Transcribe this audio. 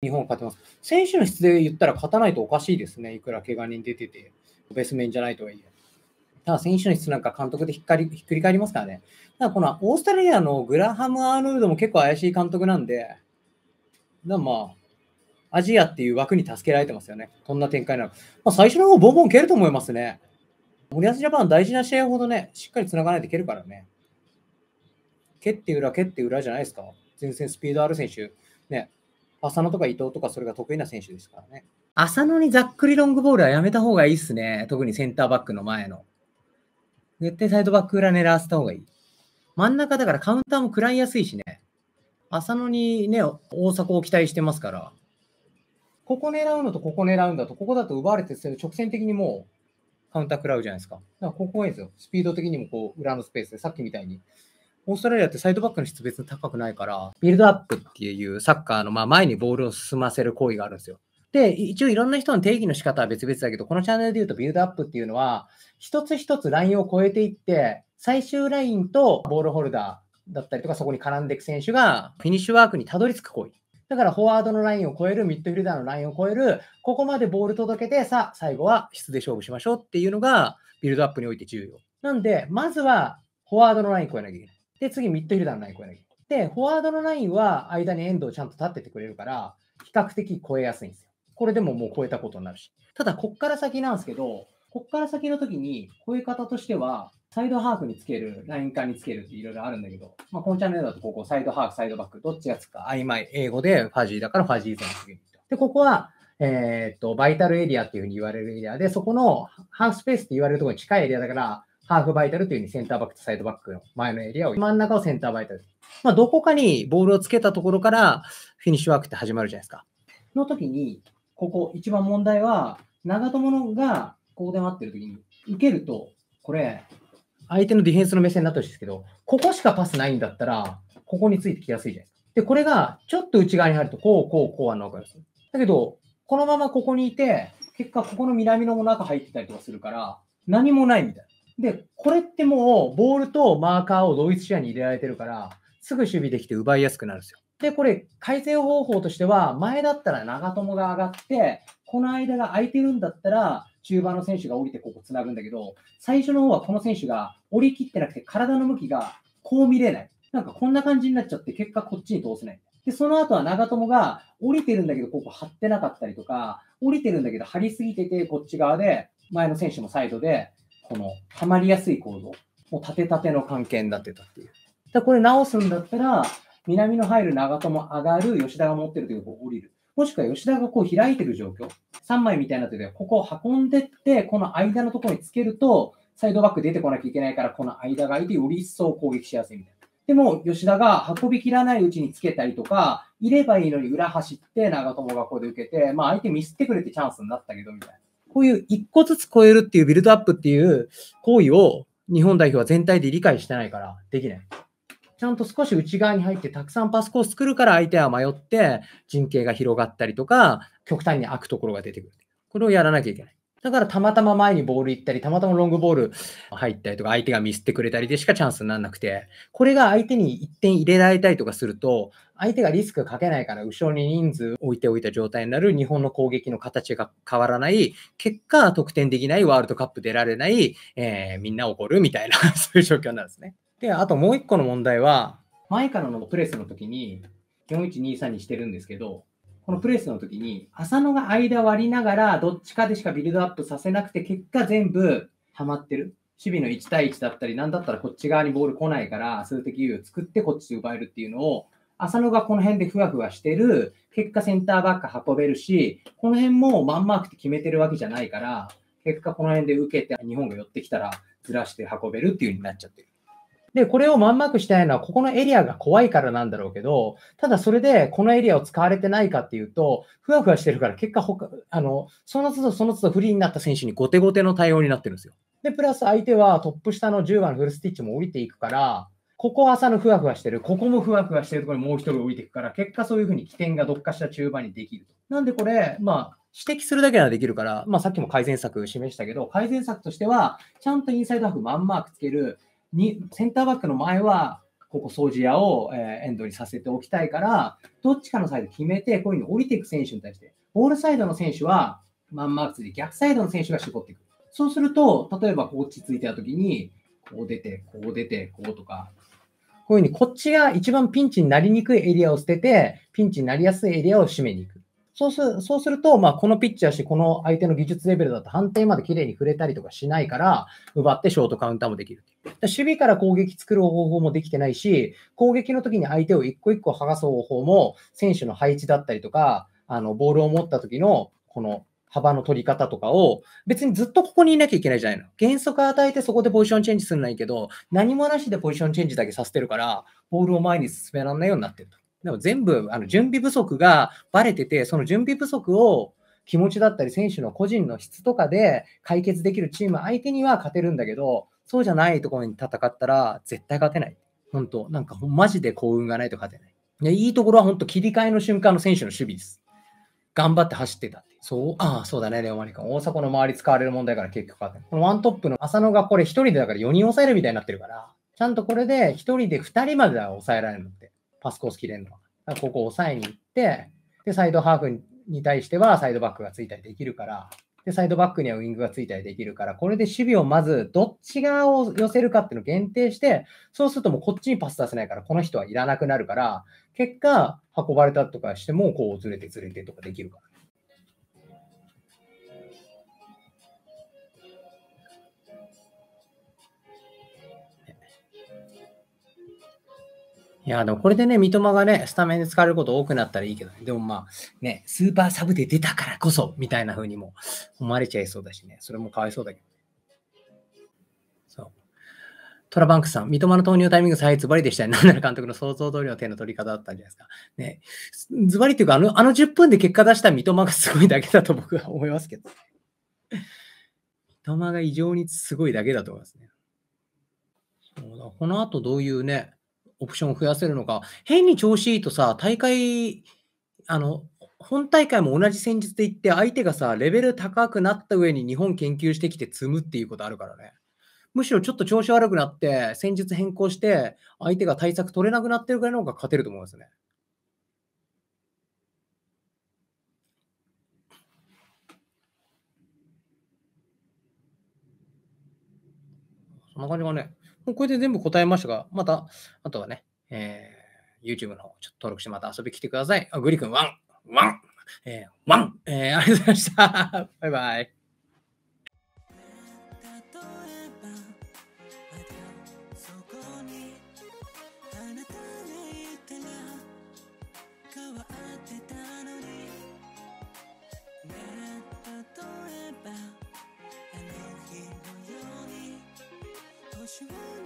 日本勝てます。選手の質で言ったら勝たないとおかしいですね。いくら怪我人出てて、ベース面じゃないとはいえ。ただ選手の質なんか監督でひっかりひっくり返りますからね。ただこのオーストラリアのグラハム・アーノルドも結構怪しい監督なんで、だまあ、アジアっていう枠に助けられてますよね。こんな展開なの。まあ、最初の方ボンボン蹴ると思いますね。森保ジャパン大事な試合ほどね、しっかり繋がないと蹴るからね。蹴って裏、蹴って裏じゃないですか。全然スピードある選手。ね、浅野とか伊藤とかそれが得意な選手ですからね。浅野にざっくりロングボールはやめた方がいいっすね。特にセンターバックの前の。絶対サイドバック裏狙わせた方がいい。真ん中だからカウンターも食らいやすいしね。浅野にね、大阪を期待してますから。ここ狙うのとここ狙うんだと、ここだと奪われて、それ直線的にもうカウンター食らうじゃないですか。だからここがいいですよ。スピード的にもこう裏のスペースで、さっきみたいにオーストラリアってサイドバックの質別に高くないから、ビルドアップっていうサッカーの、ま前にボールを進ませる行為があるんですよ。で、一応いろんな人の定義の仕方は別々だけど、このチャンネルで言うとビルドアップっていうのは、一つ一つラインを越えていって、最終ラインとボールホルダーだったりとか、そこに絡んでいく選手がフィニッシュワークにたどり着く行為。だからフォワードのラインを超える、ミッドフィルダーのラインを超える、ここまでボール届けて、さあ、最後は質で勝負しましょうっていうのが、ビルドアップにおいて重要。なんで、まずはフォワードのラインを超えなきゃいけない。で、次、ミッドフィルダーのラインきゃ。で、フォワードのラインは間にエドをちゃんと立っててくれるから、比較的超えやすいんですよ。これでももう超えたことになるし。ただ、こっから先なんですけど、こっから先の時に、超え方としては、サイドハーフにつける、ライン間につけるっていろいろあるんだけど、まあ、このチャンネルだとここ、サイドハーフ、サイドバック、どっちがつくか曖昧。英語でファジーだからファジーゾーンる。で、ここは、えー、っと、バイタルエリアっていうふうに言われるエリアで、そこのハーフスペースって言われるところに近いエリアだから、ハーフバイタルというふうにセンターバックとサイドバックの前のエリアを、真ん中をセンターバイタル。まあ、どこかにボールをつけたところからフィニッシュワークって始まるじゃないですか。の時に、ここ一番問題は、長友のがここで待ってる時に、受けると、これ、相手のディフェンスの目線になってほしいですけど、ここしかパスないんだったら、ここについてきやすいじゃないですか。で、これがちょっと内側に入ると、こう、こう、こうあんなわかる。す。だけど、このままここにいて、結果ここの南の中入ってたりとかするから、何もないみたいな。で、これってもう、ボールとマーカーを同一視野に入れられてるから、すぐ守備できて奪いやすくなるんですよ。で、これ、改正方法としては、前だったら長友が上がって、この間が空いてるんだったら、中盤の選手が降りてここ繋ぐんだけど、最初の方はこの選手が降りきってなくて、体の向きがこう見れない。なんかこんな感じになっちゃって、結果こっちに通せない。で、その後は長友が降りてるんだけど、ここ張ってなかったりとか、降りてるんだけど、張りすぎてて、こっち側で、前の選手もサイドで、この、はまりやすい構造。もう立てての関係になってたっていう。だこれ直すんだったら、南の入る長友上がる、吉田が持ってるというこ降りる。もしくは吉田がこう開いてる状況。3枚みたいな時で、ここを運んでって、この間のところにつけると、サイドバック出てこなきゃいけないから、この間が空いて、より一層攻撃しやすいみたいな。でも、吉田が運びきらないうちにつけたりとか、いればいいのに裏走って長友がここで受けて、まあ相手ミスってくれてチャンスになったけど、みたいな。こういう一個ずつ超えるっていうビルドアップっていう行為を日本代表は全体で理解してないからできない。ちゃんと少し内側に入ってたくさんパスコース作るから相手は迷って陣形が広がったりとか極端に開くところが出てくる。これをやらなきゃいけない。だからたまたま前にボール行ったり、たまたまロングボール入ったりとか、相手がミスってくれたりでしかチャンスにならなくて、これが相手に1点入れられたりとかすると、相手がリスクかけないから、後ろに人数置いておいた状態になる日本の攻撃の形が変わらない、結果、得点できない、ワールドカップ出られない、えー、みんな怒るみたいな そういう状況なんですね。で、あともう1個の問題は、前からのプレスの時に、4123にしてるんですけど、このプレスの時に、浅野が間割りながら、どっちかでしかビルドアップさせなくて、結果全部ハマってる。守備の1対1だったり、なんだったらこっち側にボール来ないから、数的優位を作ってこっちで奪えるっていうのを、浅野がこの辺でふわふわしてる、結果センターバック運べるし、この辺もマンマークって決めてるわけじゃないから、結果この辺で受けて、日本が寄ってきたらずらして運べるっていう風になっちゃってる。で、これをまんまくしたいのは、ここのエリアが怖いからなんだろうけど、ただそれでこのエリアを使われてないかっていうと、ふわふわしてるから、結果あの、その都度その都度リーになった選手に後手後手の対応になってるんですよ。で、プラス相手はトップ下の10番のフルスティッチも降りていくから、ここはさぬふわふわしてる、ここもふわふわしてるところにもう一人降りていくから、結果そういうふうに起点がどっかした中盤にできると。なんでこれ、まあ、指摘するだけならできるから、まあ、さっきも改善策示したけど、改善策としては、ちゃんとインサイドハーフマンマークつける、にセンターバックの前はここ掃除屋を、えエンドにさせておきたいから、どっちかのサイド決めて、こういうふうに降りていく選手に対して、ボールサイドの選手はマンマークついて、逆サイドの選手が絞っていく。そうすると、例えばこっちついてたときに、こう出て、こう出て、こうとか、こういうふうにこっちが一番ピンチになりにくいエリアを捨てて、ピンチになりやすいエリアを締めに行く。そうするそうすると、まあ、このピッチャーし、この相手の技術レベルだと判定まで綺麗に触れたりとかしないから、奪ってショートカウンターもできる。守備から攻撃作る方法もできてないし、攻撃の時に相手を一個一個剥がす方法も、選手の配置だったりとか、あのボールを持った時の、この幅の取り方とかを、別にずっとここにいなきゃいけないじゃないの。原則与えてそこでポジションチェンジするんないけど、何もなしでポジションチェンジだけさせてるから、ボールを前に進められないようになってると。でも全部あの準備不足がばれてて、その準備不足を気持ちだったり、選手の個人の質とかで解決できるチーム相手には勝てるんだけど、そうじゃないところに戦ったら絶対勝てない。本当なんかマジで幸運がないと勝てない。でいいところは本当切り替えの瞬間の選手の守備です。頑張って走ってたって。そう、ああ、そうだね、レオマリカ大迫の周り使われる問題から結局勝てない。このワントップの浅野がこれ1人でだから4人抑えるみたいになってるから、ちゃんとこれで1人で2人までは抑えられるのって。パスコース切れるのは。ここを抑えに行って、で、サイドハーフに対してはサイドバックがついたりできるから、で、サイドバックにはウィングがついたりできるから、これで守備をまずどっち側を寄せるかっていうのを限定して、そうするともうこっちにパス出せないから、この人はいらなくなるから、結果、運ばれたとかしても、こうずれてずれてとかできるから。いや、でもこれでね、三笘がね、スタメンで使われること多くなったらいいけど、ね、でもまあ、ね、スーパーサブで出たからこそ、みたいな風にも思われちゃいそうだしね、それもかわいそうだけど。そう。トラバンクさん、三笘の投入タイミングさえズバリでしたね。なんなら監督の想像通りの手の取り方だったんじゃないですか。ね、ズバリっていうか、あの、あの10分で結果出した三笘がすごいだけだと僕は思いますけど。三笘が異常にすごいだけだと思いますね。そうだこの後どういうね、オプションを増やせるのか、変に調子いいとさ、大会、あの、本大会も同じ戦術で行って、相手がさ、レベル高くなった上に日本研究してきて積むっていうことあるからね。むしろちょっと調子悪くなって、戦術変更して、相手が対策取れなくなってるぐらいの方が勝てると思うんですね。そんな感じがね。これで全部答えましたが、また、あとはね、えー、YouTube の方、ちょっと登録してまた遊び来てください。あ、グリ君、ワンワンえー、ワンえー、ありがとうございました。バイバイ。you